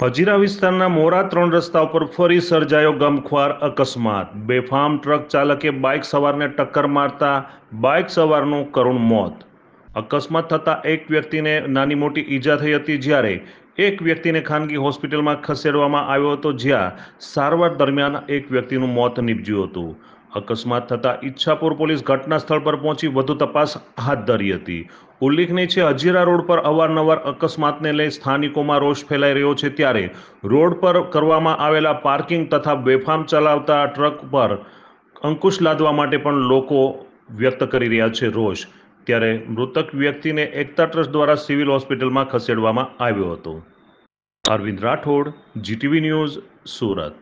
હજીરા વિસ્તારના મોરા ત્રણ રસ્તા ઉપર ફરી સર્જાયો ગમખ્વાર અકસ્માત બેફામ ટ્રક ચાલકે બાઇક સવારને ટક્કર મારતા બાઇક સવારનું કરુણ મોત અકસ્માત થતાં એક વ્યક્તિને નાની મોટી ઈજા થઈ હતી જ્યારે એક વ્યક્તિને ખાનગી હોસ્પિટલમાં ખસેડવામાં આવ્યો હતો જ્યાં સારવાર દરમિયાન એક વ્યક્તિનું મોત નીપજ્યું હતું અકસ્માત થતાં ઈચ્છાપુર પોલીસ ઘટના સ્થળ પર પહોંચી વધુ તપાસ હાથ ધરી હતી ઉલ્લેખનીય છે હજીરા રોડ પર અવારનવાર અકસ્માતને લઈ સ્થાનિકોમાં રોષ ફેલાઈ રહ્યો છે ત્યારે રોડ પર કરવામાં આવેલા પાર્કિંગ તથા બેફામ ચલાવતા ટ્રક પર અંકુશ લાદવા માટે પણ લોકો વ્યક્ત કરી રહ્યા છે રોષ ત્યારે મૃતક વ્યક્તિને એકતા ટ્રસ્ટ દ્વારા સિવિલ હોસ્પિટલમાં ખસેડવામાં આવ્યો હતો અરવિંદ રાઠોડ જીટીવી ન્યૂઝ સુરત